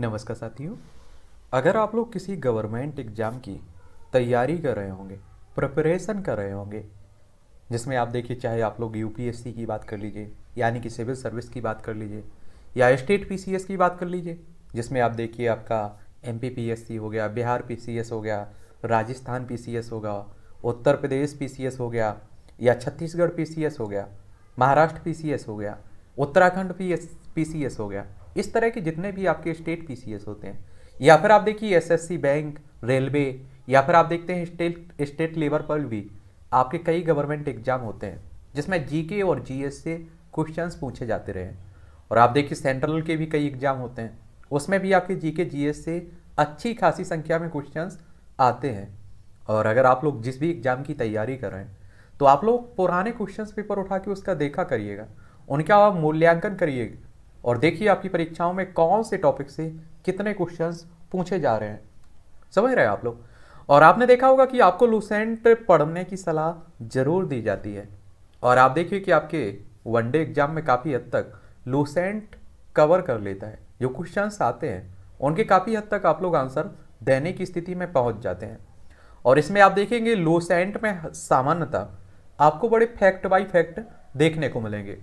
नमस्कार साथियों अगर आप लोग किसी गवर्नमेंट एग्ज़ाम की तैयारी कर रहे होंगे प्रिपरेशन कर रहे होंगे जिसमें आप देखिए चाहे आप लोग यूपीएससी की बात कर लीजिए यानी कि सिविल सर्विस की बात कर लीजिए या स्टेट पीसीएस की बात कर लीजिए जिसमें आप देखिए आपका एमपीपीएससी हो गया बिहार पी हो गया राजस्थान पीसीएस होगा उत्तर प्रदेश पी हो गया या छत्तीसगढ़ पी हो गया महाराष्ट्र पी हो गया उत्तराखंड पीएस पीसीएस हो गया इस तरह के जितने भी आपके स्टेट पी होते हैं या फिर आप देखिए एस बैंक रेलवे या फिर आप देखते हैं स्टेट स्टेट लेवल पर भी आपके कई गवर्नमेंट एग्जाम होते हैं जिसमें जीके और जीएस से क्वेश्चंस पूछे जाते रहे और आप देखिए सेंट्रल के भी कई एग्जाम होते हैं उसमें भी आपके जीके जीएस से अच्छी खासी संख्या में क्वेश्चंस आते हैं और अगर आप लोग जिस भी एग्ज़ाम की तैयारी कर रहे हैं तो आप लोग पुराने क्वेश्चन पेपर उठा के उसका देखा करिएगा उनका आप मूल्यांकन करिएगा और देखिए आपकी परीक्षाओं में कौन से टॉपिक से कितने क्वेश्चंस पूछे जा रहे हैं समझ रहे हैं आप लोग और आपने देखा होगा कि आपको लूसेंट पढ़ने की सलाह जरूर दी जाती है और आप देखिए कि आपके वनडे एग्जाम में काफ़ी हद तक लूसेंट कवर कर लेता है जो क्वेश्चंस आते हैं उनके काफ़ी हद तक आप लोग आंसर देने की स्थिति में पहुंच जाते हैं और इसमें आप देखेंगे लूसेंट में सामान्यतः आपको बड़े फैक्ट बाई फैक्ट देखने को मिलेंगे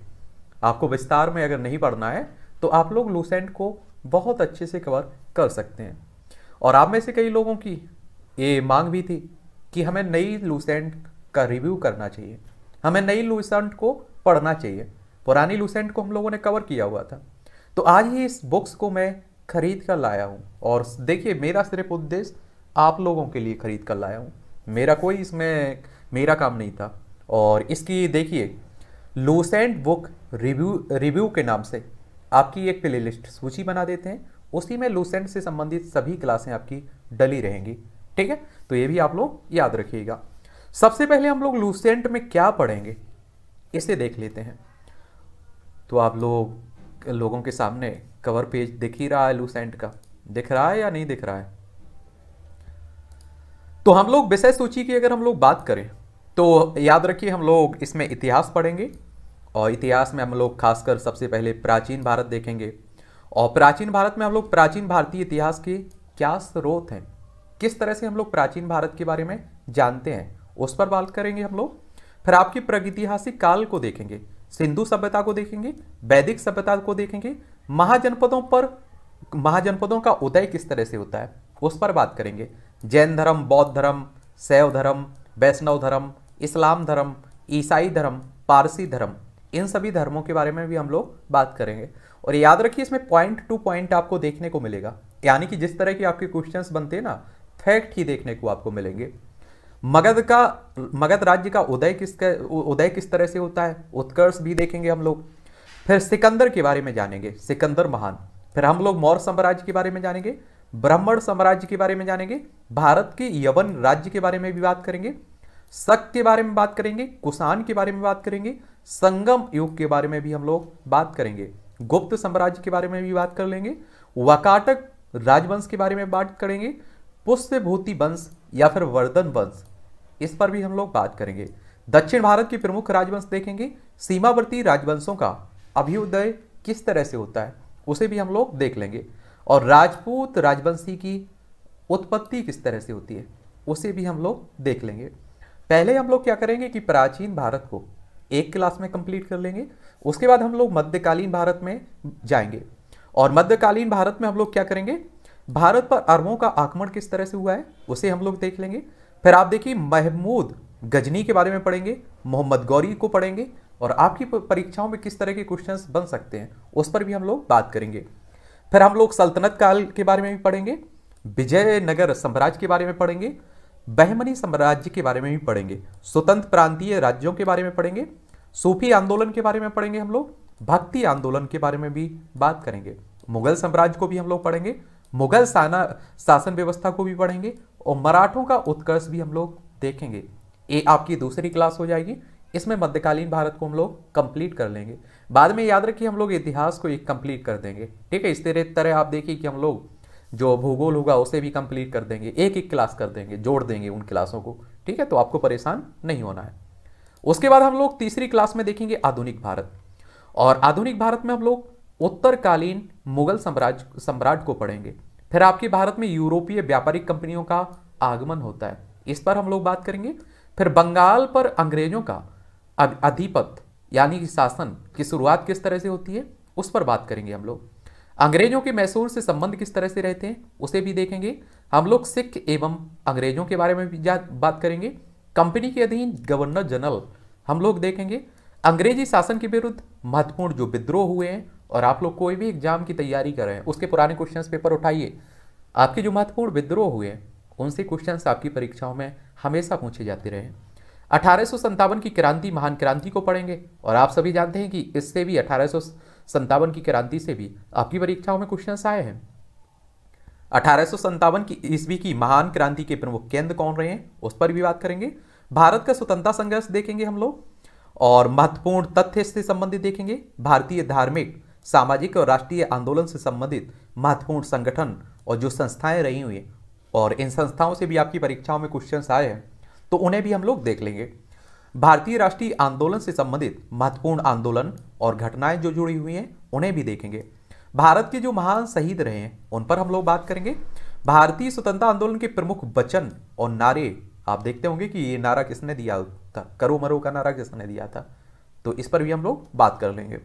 आपको विस्तार में अगर नहीं पढ़ना है तो आप लोग लूसेंट को बहुत अच्छे से कवर कर सकते हैं और आप में से कई लोगों की ये मांग भी थी कि हमें नई लूसेंट का रिव्यू करना चाहिए हमें नई लूसेंट को पढ़ना चाहिए पुरानी लूसेंट को हम लोगों ने कवर किया हुआ था तो आज ही इस बुक्स को मैं खरीद कर लाया हूँ और देखिए मेरा सिर्फ उद्देश्य आप लोगों के लिए खरीद कर लाया हूँ मेरा कोई इसमें मेरा काम नहीं था और इसकी देखिए लूसेंट बुक रिव्यू रिव्यू के नाम से आपकी एक प्लेलिस्ट सूची बना देते हैं उसी में लूसेंट से संबंधित सभी क्लासें आपकी डली रहेंगी ठीक है तो ये भी आप लोग याद रखिएगा सबसे पहले हम लोग लूसेंट में क्या पढ़ेंगे इसे देख लेते हैं तो आप लोग लोगों के सामने कवर पेज दिख ही रहा है लूसेंट का दिख रहा है या नहीं दिख रहा है तो हम लोग विषय सूची की अगर हम लोग बात करें तो याद रखिए हम लोग इसमें इतिहास पढ़ेंगे और इतिहास में हम लोग खासकर सबसे पहले प्राचीन भारत देखेंगे और प्राचीन भारत में हम लोग प्राचीन भारतीय इतिहास के क्या स्रोत हैं किस तरह से हम लोग प्राचीन भारत के बारे में जानते हैं उस पर बात करेंगे हम लोग फिर आपकी प्रगतिहासिक काल को देखेंगे सिंधु सभ्यता को देखेंगे वैदिक सभ्यता को देखेंगे महाजनपदों पर महाजनपदों का उदय किस तरह से होता है उस पर बात करेंगे जैन धर्म बौद्ध धर्म शैव धर्म वैष्णव धर्म इस्लाम धर्म ईसाई धर्म पारसी धर्म इन सभी धर्मों के बारे में भी हम लोग बात करेंगे और याद रखिए इसमें पॉइंट टू पॉइंट आपको देखने को मिलेगा यानी कि जिस तरह के आपके क्वेश्चन बनते हैं ना फैक्ट ही देखने को आपको मिलेंगे मगध का मगध राज्य का उदय किस उदय किस तरह से होता है उत्कर्ष भी देखेंगे हम लोग फिर सिकंदर के बारे में जानेंगे सिकंदर महान फिर हम लोग मौर्य साम्राज्य के बारे में जानेंगे ब्राह्मण साम्राज्य के बारे में जानेंगे भारत के यवन राज्य के बारे में भी बात करेंगे शक के बारे में बात करेंगे कुषाण के बारे में बात करेंगे संगम युग के बारे में भी हम लोग बात करेंगे गुप्त साम्राज्य के बारे में भी बात कर लेंगे वकाटक राजवंश के बारे में बात करेंगे पुष्यभूति वंश या फिर वर्धन वंश इस पर भी हम लोग बात करेंगे दक्षिण भारत के प्रमुख राजवंश देखेंगे सीमावर्ती राजवंशों का अभ्युदय किस तरह से होता है उसे भी हम लोग देख लेंगे और राजपूत राजवंशी की उत्पत्ति किस तरह से होती है उसे भी हम लोग देख लेंगे पहले हम लोग क्या करेंगे कि प्राचीन भारत को एक क्लास में कंप्लीट कर लेंगे उसके बाद हम लोग मध्यकालीन भारत में जाएंगे और मध्यकालीन भारत में हम लोग क्या करेंगे भारत पर अरबों का आक्रमण किस तरह से हुआ है उसे हम लोग देख लेंगे फिर आप देखिए महमूद गजनी के बारे में पढ़ेंगे मोहम्मद गौरी को पढ़ेंगे और आपकी परीक्षाओं में किस तरह के क्वेश्चंस बन सकते हैं उस पर भी हम लोग बात करेंगे फिर हम लोग सल्तनत काल के बारे में भी पढ़ेंगे विजयनगर साम्राज्य के बारे में पढ़ेंगे बहमनी साम्राज्य के बारे में भी पढ़ेंगे स्वतंत्र प्रांतीय राज्यों के बारे में पढ़ेंगे सूफी आंदोलन के बारे में पढ़ेंगे हम लोग भक्ति आंदोलन के बारे में भी बात करेंगे मुगल साम्राज्य को भी हम लोग पढ़ेंगे मुगल साना शासन व्यवस्था को भी पढ़ेंगे और मराठों का उत्कर्ष भी हम लोग देखेंगे ये आपकी दूसरी क्लास हो जाएगी इसमें मध्यकालीन भारत को हम लोग कंप्लीट कर लेंगे बाद में याद रखिए हम लोग इतिहास को एक कंप्लीट कर देंगे ठीक है इस तरह तरह आप देखिए कि हम लोग जो भूगोल होगा उसे भी कंप्लीट कर देंगे एक एक क्लास कर देंगे जोड़ देंगे उन क्लासों को ठीक है तो आपको परेशान नहीं होना है उसके बाद हम लोग तीसरी क्लास में देखेंगे आधुनिक भारत और आधुनिक भारत में हम लोग उत्तरकालीन मुगल साम्राज्य सम्राट को पढ़ेंगे फिर आपके भारत में यूरोपीय व्यापारिक कंपनियों का आगमन होता है इस पर हम लोग बात करेंगे फिर बंगाल पर अंग्रेजों का अधिपत यानी कि शासन की शुरुआत किस तरह से होती है उस पर बात करेंगे हम लोग अंग्रेजों के मैसूर से संबंध किस तरह से रहते हैं उसे भी देखेंगे हम लोग सिख एवं अंग्रेजों के बारे में भी बात करेंगे कंपनी के अधीन गवर्नर जनरल हम लोग देखेंगे अंग्रेजी शासन के विरुद्ध महत्वपूर्ण जो विद्रोह हुए हैं और आप लोग कोई भी एग्जाम की तैयारी कर रहे हैं उसके पुराने क्वेश्चन पेपर उठाइए आपके जो महत्वपूर्ण विद्रोह हुए हैं उनसे क्वेश्चन आपकी परीक्षाओं में हमेशा पूछे जाते रहे अठारह की क्रांति महान क्रांति को पढ़ेंगे और आप सभी जानते हैं कि इससे भी अठारह संतावन की क्रांति से भी आपकी परीक्षाओं में क्वेश्चन आए हैं अठारह की ईस्वी की महान क्रांति के प्रमुख केंद्र कौन रहे हैं उस पर भी बात करेंगे भारत का स्वतंत्रता संघर्ष देखेंगे हम लोग और महत्वपूर्ण तथ्य से संबंधित देखेंगे भारतीय धार्मिक सामाजिक और राष्ट्रीय आंदोलन से संबंधित महत्वपूर्ण संगठन और जो संस्थाएं रही हुई और इन संस्थाओं से भी आपकी परीक्षाओं में क्वेश्चन आए हैं तो उन्हें भी हम लोग देख लेंगे भारतीय राष्ट्रीय आंदोलन से संबंधित महत्वपूर्ण आंदोलन और घटनाएं जो जुड़ी हुई हैं उन्हें भी देखेंगे भारत के जो महान शहीद रहे हैं उन पर हम लोग बात करेंगे भारतीय स्वतंत्रता आंदोलन के प्रमुख वचन और नारे आप देखते होंगे कि ये नारा किसने दिया था करो मरो का नारा किसने दिया था तो इस पर भी हम लोग बात कर लेंगे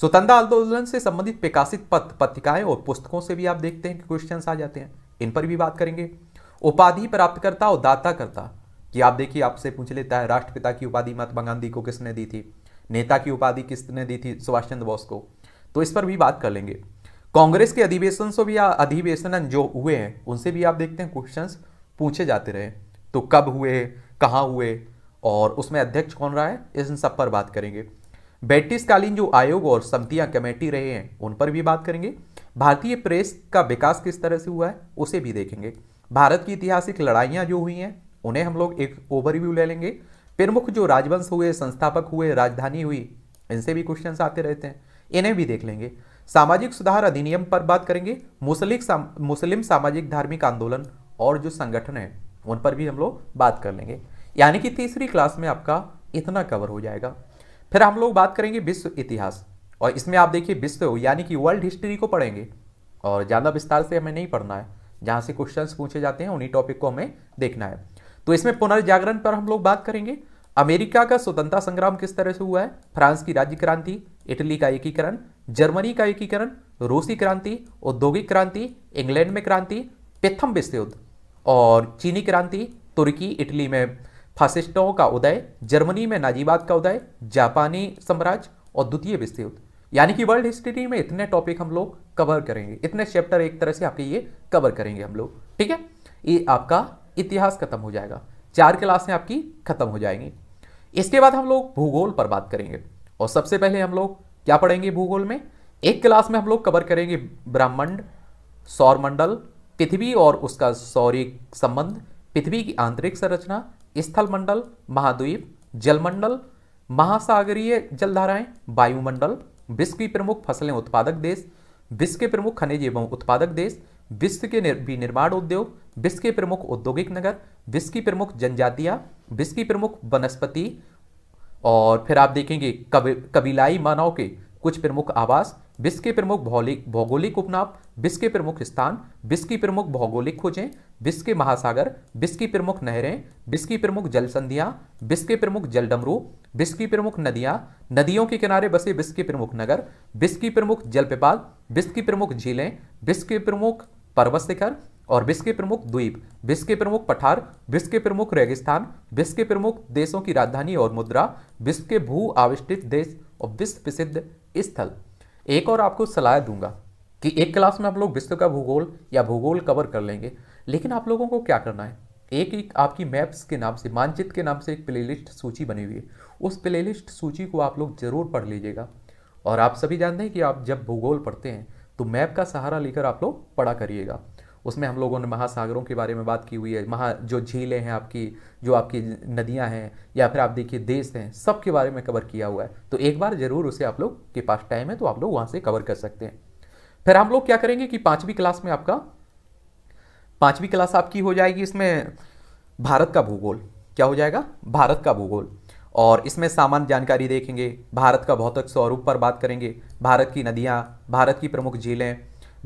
स्वतंत्रता आंदोलन से संबंधित प्रकाशित पत्र पत्रिकाएं और पुस्तकों से भी आप देखते हैं कि क्वेश्चन आ जाते हैं इन पर भी बात करेंगे उपाधि प्राप्तकर्ता और दाताकर्ता कि आप देखिए आपसे पूछ लेता है राष्ट्रपिता की उपाधि महात्मा गांधी को किसने दी थी नेता की उपाधि किसने दी थी सुभाष चंद्र बोस को तो इस पर भी बात कर लेंगे कांग्रेस के अधिवेशन से भी अधिवेशन जो हुए हैं उनसे भी आप देखते हैं क्वेश्चन पूछे जाते रहे तो कब हुए कहाँ हुए और उसमें अध्यक्ष कौन रहा है इन सब पर बात करेंगे ब्रिटिशकालीन जो आयोग और समितियां कमेटी रहे हैं उन पर भी बात करेंगे भारतीय प्रेस का विकास किस तरह से हुआ है उसे भी देखेंगे भारत की ऐतिहासिक लड़ाइयां जो हुई हैं उन्हें हम लोग एक ओवरव्यू ले लेंगे प्रमुख जो राजवंश हुए संस्थापक हुए राजधानी हुई इनसे भी क्वेश्चन आते रहते हैं इन्हें भी देख लेंगे सामाजिक सुधार अधिनियम पर बात करेंगे मुस्लिम साम, मुस्लिम सामाजिक धार्मिक आंदोलन और जो संगठन है उन पर भी हम लोग बात कर लेंगे यानी कि तीसरी क्लास में आपका इतना कवर हो जाएगा फिर हम लोग बात करेंगे विश्व इतिहास और इसमें आप देखिए विश्व यानी कि वर्ल्ड हिस्ट्री को पढ़ेंगे और ज़्यादा विस्तार से हमें नहीं पढ़ना है जहाँ से क्वेश्चंस पूछे जाते हैं उन्हीं टॉपिक को हमें देखना है तो इसमें पुनर्जागरण पर हम लोग बात करेंगे अमेरिका का स्वतंत्रता संग्राम किस तरह से हुआ है फ्रांस की राज्य क्रांति इटली का एकीकरण जर्मनी का एकीकरण रूसी क्रांति औद्योगिक क्रांति इंग्लैंड में क्रांति प्रथम विश्व युद्ध और चीनी क्रांति तुर्की इटली में फासिस्टों का उदय जर्मनी में नाजीबाद का उदय जापानी साम्राज्य और द्वितीय विश्व युद्ध यानी कि वर्ल्ड हिस्ट्री में इतने टॉपिक हम लोग कवर करेंगे इतने चैप्टर एक तरह से आपके ये कवर करेंगे हम लोग ठीक है ये आपका इतिहास खत्म हो जाएगा चार क्लासें आपकी खत्म हो जाएंगी इसके बाद हम लोग भूगोल पर बात करेंगे और सबसे पहले हम लोग क्या पढ़ेंगे भूगोल में एक क्लास में हम लोग कवर करेंगे ब्रह्मांड सौरमंडल पृथ्वी और उसका सौर्य संबंध पृथ्वी की आंतरिक संरचना स्थल मंडल महाद्वीप जलमंडल महासागरीय जलधाराएं वायुमंडल विश्व की प्रमुख फसलें उत्पादक देश विश्व के प्रमुख खनिज एवं उत्पादक देश विश्व के विनिर्माण उद्योग विश्व के प्रमुख औद्योगिक नगर विश्व की प्रमुख जनजातियाँ विश्व की प्रमुख वनस्पति और फिर आप देखेंगे कबीलाई मानव के कुछ प्रमुख आवास विश्व के प्रमुख भौलिक भौगोलिक उपनाप विश्व के प्रमुख स्थान विश्व की प्रमुख भौगोलिक खोजें विश्व के महासागर विश्व की प्रमुख नहरें विश्व की प्रमुख जल संधियाँ विश्व के प्रमुख जल डमरू विश्व की प्रमुख नदियाँ नदियों के किनारे बसे विश्व के प्रमुख नगर विश्व की प्रमुख जलप्रपात विश्व की प्रमुख झीलें विश्व के प्रमुख पर्वत शिखर और विश्व के प्रमुख द्वीप विश्व के प्रमुख पठार विश्व के प्रमुख रेगिस्तान विश्व के प्रमुख देशों की राजधानी और मुद्रा विश्व के भू आविष्टित देश और विश्व प्रसिद्ध स्थल एक और आपको सलाह दूंगा कि एक क्लास में आप लोग विश्व का भूगोल या भूगोल कवर कर लेंगे लेकिन आप लोगों को क्या करना है एक एक आपकी मैप्स के नाम से मानचित्र के नाम से एक प्लेलिस्ट सूची बनी हुई है उस प्लेलिस्ट सूची को आप लोग जरूर पढ़ लीजिएगा और आप सभी जानते हैं कि आप जब भूगोल पढ़ते हैं तो मैप का सहारा लेकर आप लोग पढ़ा करिएगा उसमें हम लोगों ने महासागरों के बारे में बात की हुई है महा जो झीलें हैं आपकी जो आपकी नदियां हैं या फिर आप देखिए देश हैं सब के बारे में कवर किया हुआ है तो एक बार ज़रूर उसे आप लोग के पास टाइम है तो आप लोग वहां से कवर कर सकते हैं फिर हम लोग क्या करेंगे कि पांचवी क्लास में आपका पांचवी क्लास आपकी हो जाएगी इसमें भारत का भूगोल क्या हो जाएगा भारत का भूगोल और इसमें सामान्य जानकारी देखेंगे भारत का भौतिक स्वरूप पर बात करेंगे भारत की नदियाँ भारत की प्रमुख झीलें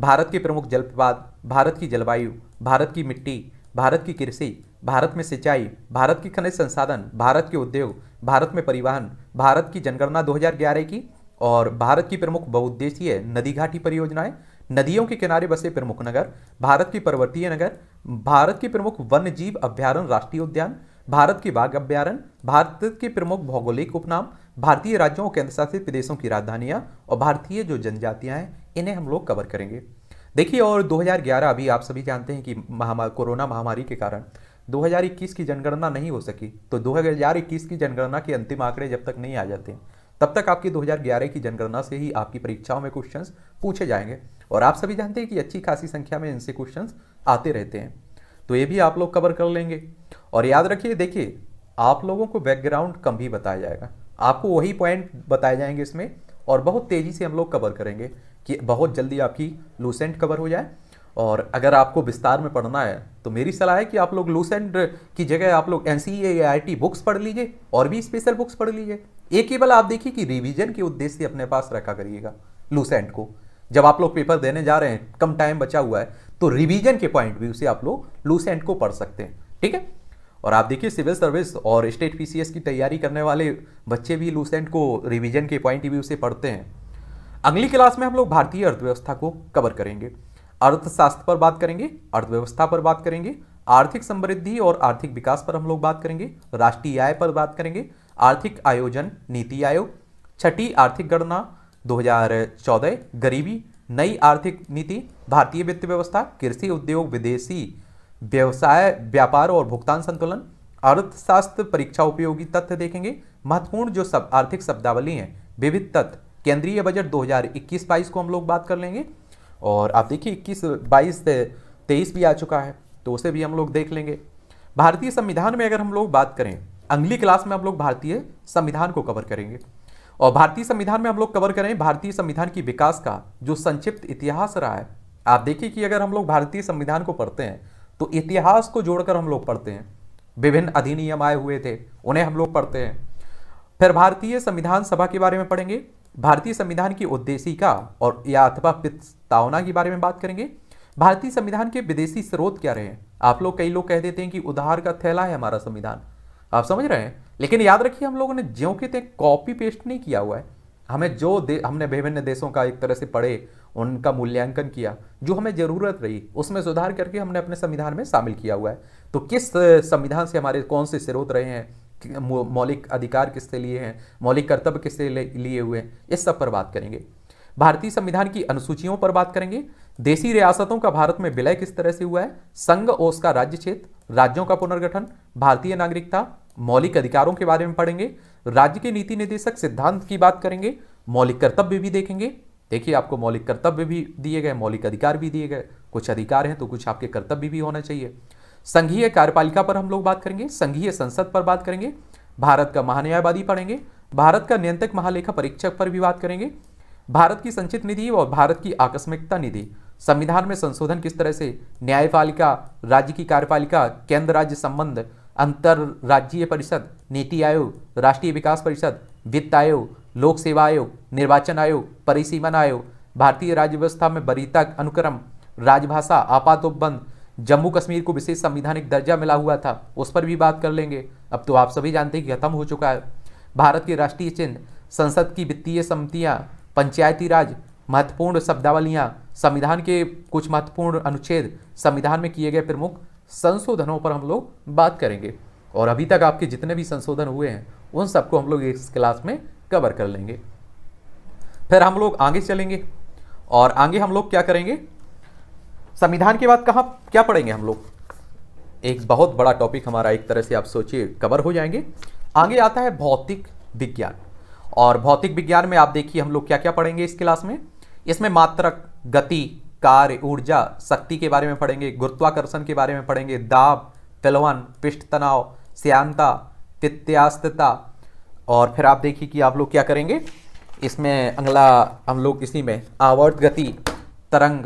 भारत के प्रमुख जलपात भारत की जलवायु भारत की मिट्टी भारत की कृषि भारत में सिंचाई भारत की खनिज संसाधन भारत के उद्योग भारत में परिवहन भारत की जनगणना 2011 की और भारत की प्रमुख बहुउद्देशीय नदी घाटी परियोजनाएं नदियों के किनारे बसे प्रमुख नगर भारत की पर्वतीय नगर भारत की प्रमुख वन्य जीव अभ्यारण राष्ट्रीय उद्यान भारत की बाघ अभ्यारण भारत के प्रमुख भौगोलिक उपनाम भारतीय राज्यों और केंद्रशासित प्रदेशों की राजधानियां और भारतीय जो जनजातियां हैं इन्हें हम लोग कवर करेंगे देखिए और 2011 अभी आप सभी जानते हैं कि महामा कोरोना महामारी के कारण 2021 की जनगणना नहीं हो सकी तो 2021 की जनगणना के अंतिम आंकड़े जब तक नहीं आ जाते तब तक आपकी 2011 की जनगणना से ही आपकी परीक्षाओं में क्वेश्चंस पूछे जाएंगे और आप सभी जानते हैं कि अच्छी खासी संख्या में इनसे क्वेश्चंस आते रहते हैं तो ये भी आप लोग कवर कर लेंगे और याद रखिए देखिए आप लोगों को बैकग्राउंड कम भी बताया जाएगा आपको वही पॉइंट बताए जाएंगे इसमें और बहुत तेज़ी से हम लोग कवर करेंगे कि बहुत जल्दी आपकी लूसेंट कवर हो जाए और अगर आपको विस्तार में पढ़ना है तो मेरी सलाह है कि आप लोग लूसेंट की जगह आप लोग एन सी बुक्स पढ़ लीजिए और भी स्पेशल बुक्स पढ़ लीजिए एक केवल आप देखिए कि रिविजन के उद्देश्य अपने पास रखा करिएगा लूसेंट को जब आप लोग पेपर देने जा रहे हैं कम टाइम बचा हुआ है तो रिवीजन के पॉइंट व्यू से आप लोग लूसेंट को पढ़ सकते हैं ठीक है और आप देखिए सिविल सर्विस और स्टेट पी की तैयारी करने वाले बच्चे भी लूसेंट को रिविजन के पॉइंट व्यू से पढ़ते हैं अगली क्लास में हम लोग भारतीय अर्थव्यवस्था को कवर करेंगे अर्थशास्त्र पर बात करेंगे अर्थव्यवस्था पर बात करेंगे आर्थिक समृद्धि और आर्थिक विकास पर हम लोग बात करेंगे राष्ट्रीय आय पर बात करेंगे आर्थिक आयोजन नीति आयोग छठी आर्थिक गणना 2014 गरीबी नई आर्थिक नीति भारतीय वित्त व्यवस्था कृषि उद्योग विदेशी व्यवसाय व्यापार और भुगतान संतुलन अर्थशास्त्र परीक्षा उपयोगी तथ्य देखेंगे महत्वपूर्ण जो सब आर्थिक शब्दावली है विविध तथ्य केंद्रीय बजट 2021-22 को हम लोग बात कर लेंगे और आप देखिए 21 22 तेईस भी आ चुका है तो उसे भी हम लोग देख लेंगे भारतीय संविधान में अगर हम लोग बात करें अगली क्लास में हम लोग भारतीय संविधान को कवर करेंगे और भारतीय संविधान में हम लोग कवर करें भारतीय संविधान की विकास का जो संक्षिप्त इतिहास रहा है आप देखिए कि अगर हम लोग भारतीय संविधान को पढ़ते हैं तो इतिहास को जोड़कर हम लोग पढ़ते हैं विभिन्न अधिनियम आए हुए थे उन्हें हम लोग पढ़ते हैं फिर भारतीय संविधान सभा के बारे में पढ़ेंगे भारतीय संविधान की उद्देशिका और या अथवा प्रस्तावना के बारे में बात करेंगे भारतीय संविधान के विदेशी स्रोत क्या रहे आप लोग कई लोग कह देते हैं कि उधार का थैला है हमारा संविधान आप समझ रहे हैं लेकिन याद रखिए हम लोगों ने ज्यों के थे कॉपी पेस्ट नहीं किया हुआ है हमें जो हमने विभिन्न देशों का एक तरह से पढ़े उनका मूल्यांकन किया जो हमें ज़रूरत रही उसमें सुधार करके हमने अपने संविधान में शामिल किया हुआ है तो किस संविधान से हमारे कौन से स्रोत रहे हैं मौलिक अधिकार किससे लिए हैं मौलिक कर्तव्य किससे लिए हुए हैं इस सब पर बात करेंगे भारतीय संविधान की अनुसूचियों पर बात करेंगे देसी रियासतों का भारत में विलय किस तरह से हुआ है संघ और उसका राज्य क्षेत्र राज्यों का पुनर्गठन भारतीय नागरिकता मौलिक अधिकारों के बारे में पढ़ेंगे राज्य के नीति निदेशक सिद्धांत की बात करेंगे मौलिक कर्तव्य भी देखेंगे देखिए आपको मौलिक कर्तव्य भी दिए गए मौलिक अधिकार भी दिए गए कुछ अधिकार हैं तो कुछ आपके कर्तव्य भी, भी होना चाहिए संघीय कार्यपालिका पर हम लोग बात करेंगे संघीय संसद पर बात करेंगे भारत का महान्यायवादी पढ़ेंगे भारत का नियंत्रक महालेखा परीक्षक पर भी बात करेंगे भारत की संचित निधि और भारत की आकस्मिकता निधि संविधान में संशोधन किस तरह से न्यायपालिका राज्य की कार्यपालिका केंद्र राज्य संबंध अंतर राज्यीय परिषद नीति आयोग राष्ट्रीय विकास परिषद वित्त आयोग लोक सेवा आयोग निर्वाचन आयोग परिसीमन आयोग भारतीय राज्य व्यवस्था में बरीता अनुक्रम राजभाषा आपात उपबंध जम्मू कश्मीर को विशेष संविधानिक दर्जा मिला हुआ था उस पर भी बात कर लेंगे अब तो आप सभी जानते हैं कि खत्म हो चुका है भारत के राष्ट्रीय चिन्ह संसद की वित्तीय समितियाँ पंचायती राज महत्वपूर्ण शब्दावलियाँ संविधान के कुछ महत्वपूर्ण अनुच्छेद संविधान में किए गए प्रमुख संशोधनों पर हम लोग बात करेंगे और अभी तक आपके जितने भी संशोधन हुए हैं उन सबको हम लोग इस क्लास में कवर कर लेंगे फिर हम लोग आगे चलेंगे और आगे हम लोग क्या करेंगे संविधान के बाद कहाँ क्या पढ़ेंगे हम लोग एक बहुत बड़ा टॉपिक हमारा एक तरह से आप सोचिए कवर हो जाएंगे आगे आता है भौतिक विज्ञान और भौतिक विज्ञान में आप देखिए हम लोग क्या क्या पढ़ेंगे इस क्लास में इसमें मात्रक गति कार्य ऊर्जा शक्ति के बारे में पढ़ेंगे गुरुत्वाकर्षण के बारे में पढ़ेंगे दाब तलवन पृष्ठ तनाव श्यांता तित्यास्तता और फिर आप देखिए कि आप लोग क्या करेंगे इसमें अगला हम लोग इसी में आवर्त गति तरंग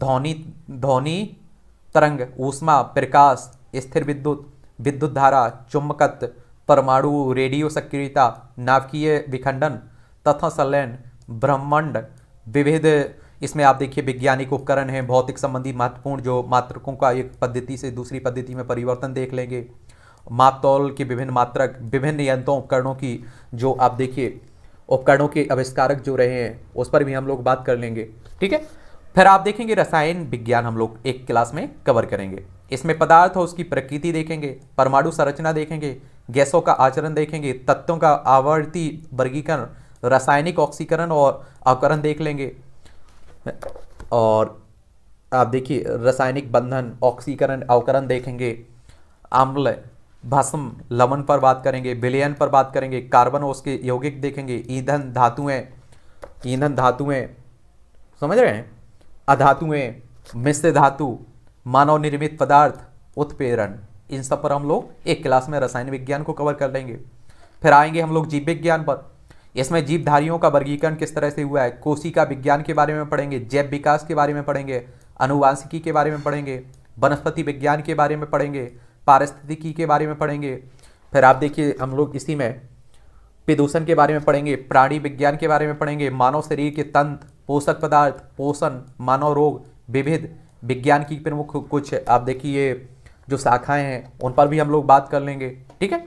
ध्वनि ध्वनि तरंग ऊष्मा प्रकाश स्थिर विद्युत विद्युत धारा चुम्बकत्व परमाणु रेडियो सक्रियता नाभिकीय विखंडन तथा संलयन ब्रह्मांड विविध इसमें आप देखिए वैज्ञानिक उपकरण हैं भौतिक संबंधी महत्वपूर्ण जो मात्रकों का एक पद्धति से दूसरी पद्धति में परिवर्तन देख लेंगे मापतौल के विभिन्न मात्रक विभिन्न यंत्रों उपकरणों की जो आप देखिए उपकरणों के आविष्कारक जो रहे हैं उस पर भी हम लोग बात कर लेंगे ठीक है फिर आप देखेंगे रसायन विज्ञान हम लोग एक क्लास में कवर करेंगे इसमें पदार्थ और उसकी प्रकृति देखेंगे परमाणु संरचना देखेंगे गैसों का आचरण देखेंगे तत्वों का आवर्ती वर्गीकरण रासायनिक ऑक्सीकरण और अवकरण देख लेंगे और आप देखिए रासायनिक बंधन ऑक्सीकरण अवकरण देखेंगे आम्ल भस्म लवन पर बात करेंगे विलयन पर बात करेंगे कार्बन और उसके यौगिक देखेंगे ईंधन धातुएं ईंधन धातुएं समझ रहे हैं अधातुएं मिश्र धातु मानव निर्मित पदार्थ उत्पेरण इन सब पर हम लोग एक क्लास में रसायन विज्ञान को कवर कर लेंगे फिर आएंगे हम लोग जीव विज्ञान पर इसमें जीवधारियों का वर्गीकरण किस तरह से हुआ है कोशिका विज्ञान के बारे में पढ़ेंगे जैव विकास के बारे में पढ़ेंगे अनुवांशिकी के बारे में पढ़ेंगे वनस्पति विज्ञान के बारे में पढ़ेंगे पारिस्थितिकी के बारे में पढ़ेंगे फिर आप देखिए हम लोग इसी में प्रदूषण के बारे में पढ़ेंगे प्राणी विज्ञान के बारे में पढ़ेंगे मानव शरीर के तंत्र पोषक पदार्थ पोषण मानव रोग विभिद विज्ञान की प्रमुख कुछ आप देखिए जो शाखाएं हैं उन पर भी हम लोग बात कर लेंगे ठीक है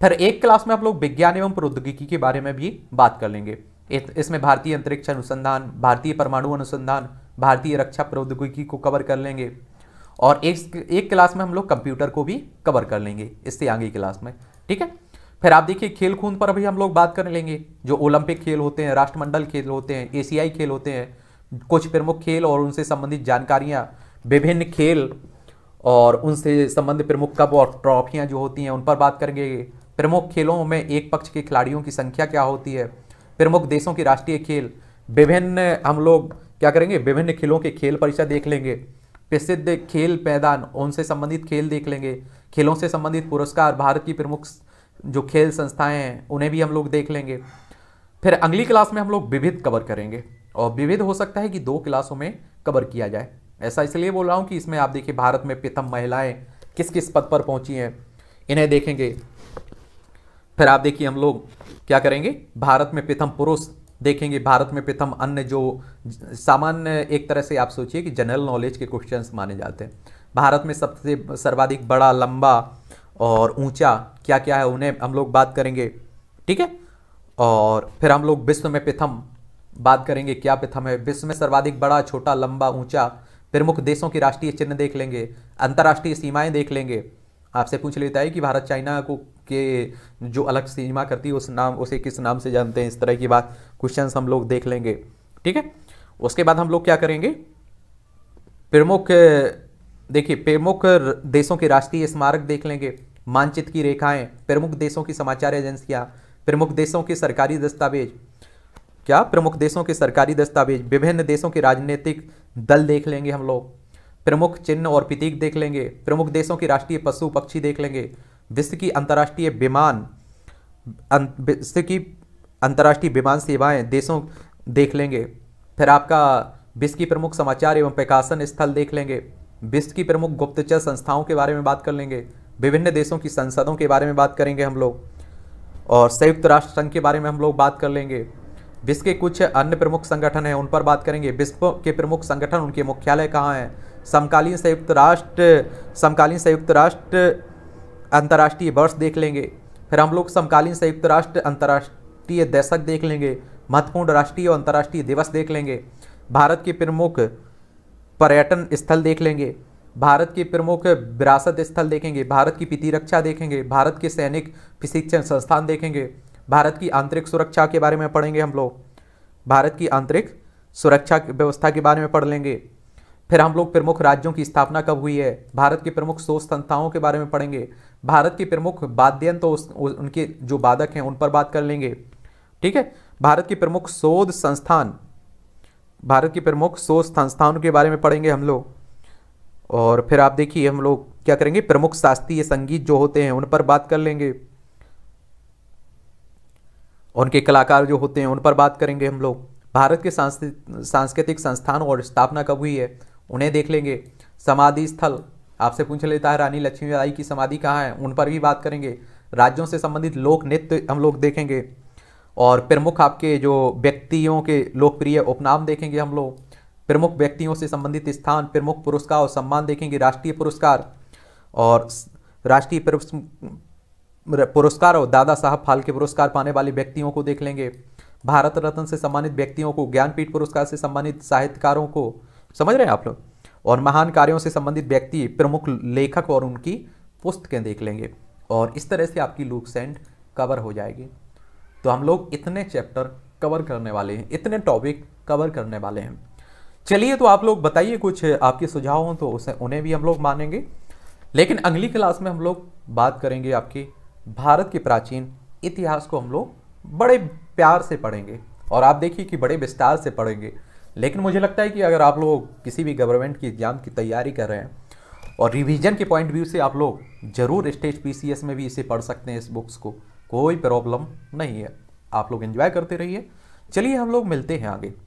फिर एक क्लास में आप लोग विज्ञान एवं प्रौद्योगिकी के बारे में भी बात कर लेंगे इसमें भारतीय अंतरिक्ष अनुसंधान भारतीय परमाणु अनुसंधान भारतीय रक्षा प्रौद्योगिकी को कवर कर लेंगे और एक एक क्लास में हम लोग कंप्यूटर को भी कवर कर लेंगे इससे आगे क्लास में ठीक है फिर आप देखिए खेल कूद पर अभी हम लोग बात कर लेंगे जो ओलंपिक खेल होते हैं राष्ट्रमंडल खेल होते हैं एशियाई खेल होते हैं कुछ प्रमुख खेल और उनसे संबंधित जानकारियाँ विभिन्न खेल और उनसे संबंधित प्रमुख कप और ट्रॉफियाँ जो होती हैं उन पर बात करेंगे प्रमुख खेलों में एक पक्ष के खिलाड़ियों की संख्या क्या होती है प्रमुख देशों के राष्ट्रीय खेल विभिन्न हम लोग क्या करेंगे विभिन्न खेलों के खेल परिचय देख लेंगे प्रसिद्ध खेल पैदान उनसे संबंधित खेल देख लेंगे खेलों से संबंधित पुरस्कार भारत की प्रमुख जो खेल संस्थाएं हैं उन्हें भी हम लोग देख लेंगे फिर अगली क्लास में हम लोग विविध कवर करेंगे और विविध हो सकता है कि दो क्लासों में कवर किया जाए ऐसा इसलिए बोल रहा हूँ कि इसमें आप देखिए भारत में प्रथम महिलाएं किस किस पद पर पहुंची हैं इन्हें देखेंगे फिर आप देखिए हम लोग क्या करेंगे भारत में प्रथम पुरुष देखेंगे भारत में प्रथम अन्य जो सामान्य एक तरह से आप सोचिए कि जनरल नॉलेज के क्वेश्चंस माने जाते हैं भारत में सबसे सर्वाधिक बड़ा लंबा और ऊंचा क्या क्या है उन्हें हम लोग बात करेंगे ठीक है और फिर हम लोग विश्व में प्रथम बात करेंगे क्या प्रथम है विश्व में सर्वाधिक बड़ा छोटा लंबा ऊंचा प्रमुख देशों की राष्ट्रीय चिन्ह देख लेंगे अंतर्राष्ट्रीय सीमाएं देख लेंगे आपसे पूछ लेता है कि भारत चाइना को के जो अलग सिनेमा करती है उस नाम उसे किस नाम से जानते हैं इस तरह की बात क्वेश्चन हम लोग देख लेंगे ठीक है उसके बाद हम लोग क्या करेंगे प्रमुख देखिए प्रमुख देशों के राष्ट्रीय स्मारक देख लेंगे मानचित्र की रेखाएं प्रमुख देशों की समाचार एजेंसियां प्रमुख देशों के सरकारी दस्तावेज क्या प्रमुख देशों के सरकारी दस्तावेज विभिन्न देशों के राजनीतिक दल देख लेंगे हम लोग प्रमुख चिन्ह और प्रतीक देख लेंगे प्रमुख देशों के राष्ट्रीय पशु पक्षी देख लेंगे विश्व की अंतर्राष्ट्रीय विमान अं, विश्व की अंतर्राष्ट्रीय विमान सेवाएं देशों देख लेंगे फिर आपका विश्व की प्रमुख समाचार एवं प्रकाशन स्थल देख लेंगे विश्व की प्रमुख गुप्तचर संस्थाओं के बारे में बात कर लेंगे विभिन्न देशों की संसदों के बारे में बात करेंगे हम लोग और संयुक्त राष्ट्र संघ के बारे में हम लोग बात कर लेंगे विश्व के कुछ अन्य प्रमुख संगठन हैं उन पर बात करेंगे विश्व के प्रमुख संगठन उनके मुख्यालय कहाँ हैं समकालीन संयुक्त राष्ट्र समकालीन संयुक्त राष्ट्र अंतर्राष्ट्रीय वर्ष देख लेंगे फिर हम लोग समकालीन संयुक्त राष्ट्र अंतर्राष्ट्रीय दशक देख लेंगे महत्वपूर्ण राष्ट्रीय और अंतर्राष्ट्रीय दिवस देख लेंगे भारत के प्रमुख पर्यटन स्थल देख लेंगे भारत के प्रमुख विरासत स्थल देखेंगे भारत की प्रतिरक्षा देखेंगे भारत के सैनिक प्रशिक्षण संस्थान देखेंगे भारत की आंतरिक सुरक्षा के बारे में पढ़ेंगे हम लोग भारत की आंतरिक सुरक्षा व्यवस्था के बारे में पढ़ लेंगे फिर हम लोग प्रमुख राज्यों की स्थापना कब हुई है भारत की प्रमुख सोच संस्थाओं के बारे में पढ़ेंगे भारत की प्रमुख वाद्यंत्र तो उनके जो वादक हैं उन पर बात कर लेंगे ठीक है भारत की प्रमुख शोध संस्थान भारत की प्रमुख शोध संस्थानों के बारे में पढ़ेंगे हम लोग और फिर आप देखिए हम लोग क्या करेंगे प्रमुख शास्त्रीय संगीत जो होते हैं उन पर बात कर लेंगे उनके कलाकार जो होते हैं उन पर बात करेंगे हम लोग भारत के सांस्कृतिक संस्थान और स्थापना कब हुई है उन्हें देख लेंगे समाधि स्थल आपसे पूछ लेता है रानी लक्ष्मीबाई की समाधि कहाँ है उन पर भी बात करेंगे राज्यों से संबंधित लोक नृत्य हम लोग देखेंगे और प्रमुख आपके जो व्यक्तियों के लोकप्रिय उपनाम देखेंगे हम लोग प्रमुख व्यक्तियों से संबंधित स्थान प्रमुख पुरस्कार और सम्मान देखेंगे राष्ट्रीय पुरस्कार और राष्ट्रीय पुरस्कार और दादा साहब फाल्के पुरस्कार पाने वाले व्यक्तियों को देख लेंगे भारत रत्न से सम्मानित व्यक्तियों को ज्ञानपीठ पुरस्कार से सम्मानित साहित्यकारों को समझ रहे हैं आप लोग और महान कार्यों से संबंधित व्यक्ति प्रमुख लेखक और उनकी पुस्तकें देख लेंगे और इस तरह से आपकी लूक सेंड कवर हो जाएगी तो हम लोग इतने चैप्टर कवर करने वाले हैं इतने टॉपिक कवर करने वाले हैं चलिए तो आप लोग बताइए कुछ आपके सुझाव हों तो उसे उन्हें भी हम लोग मानेंगे लेकिन अगली क्लास में हम लोग बात करेंगे आपकी भारत के प्राचीन इतिहास को हम लोग बड़े प्यार से पढ़ेंगे और आप देखिए कि बड़े विस्तार से पढ़ेंगे लेकिन मुझे लगता है कि अगर आप लोग किसी भी गवर्नमेंट की एग्ज़ाम की तैयारी कर रहे हैं और रिवीजन के पॉइंट व्यू से आप लोग ज़रूर स्टेट पीसीएस में भी इसे पढ़ सकते हैं इस बुक्स को कोई प्रॉब्लम नहीं है आप लोग इन्जॉय करते रहिए चलिए हम लोग मिलते हैं आगे